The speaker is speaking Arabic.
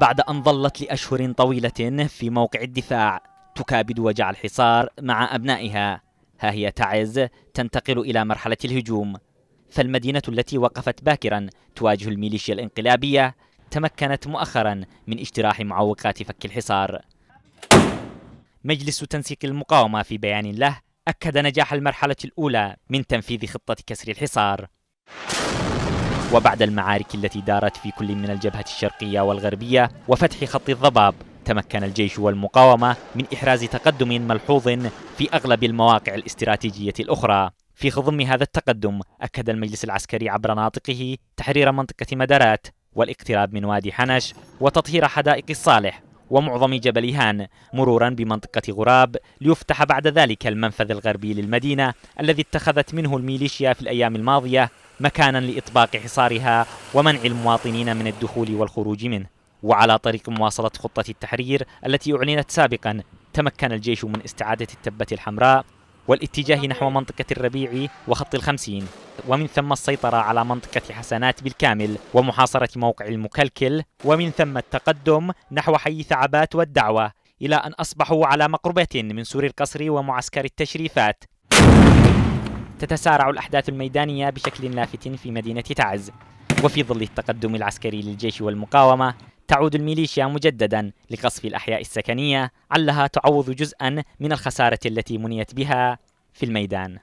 بعد أن ظلت لأشهر طويلة في موقع الدفاع تكابد وجع الحصار مع أبنائها ها هي تعز تنتقل إلى مرحلة الهجوم فالمدينة التي وقفت باكرا تواجه الميليشيا الانقلابية تمكنت مؤخرا من اجتراح معوقات فك الحصار مجلس تنسيق المقاومة في بيان له أكد نجاح المرحلة الأولى من تنفيذ خطة كسر الحصار وبعد المعارك التي دارت في كل من الجبهة الشرقية والغربية وفتح خط الضباب تمكن الجيش والمقاومة من إحراز تقدم ملحوظ في أغلب المواقع الاستراتيجية الأخرى في خضم هذا التقدم أكد المجلس العسكري عبر ناطقه تحرير منطقة مدارات والاقتراب من وادي حنش وتطهير حدائق الصالح ومعظم جبل هان مرورا بمنطقة غراب ليفتح بعد ذلك المنفذ الغربي للمدينة الذي اتخذت منه الميليشيا في الأيام الماضية مكانا لإطباق حصارها ومنع المواطنين من الدخول والخروج منه وعلى طريق مواصلة خطة التحرير التي أعلنت سابقا تمكن الجيش من استعادة التبة الحمراء والاتجاه نحو منطقة الربيع وخط الخمسين ومن ثم السيطرة على منطقة حسنات بالكامل ومحاصرة موقع المكلكل ومن ثم التقدم نحو حي ثعبات والدعوة إلى أن أصبحوا على مقربة من سور القصر ومعسكر التشريفات تتسارع الأحداث الميدانية بشكل لافت في مدينة تعز وفي ظل التقدم العسكري للجيش والمقاومة تعود الميليشيا مجددا لقصف الأحياء السكنية علها تعوض جزءا من الخسارة التي منيت بها في الميدان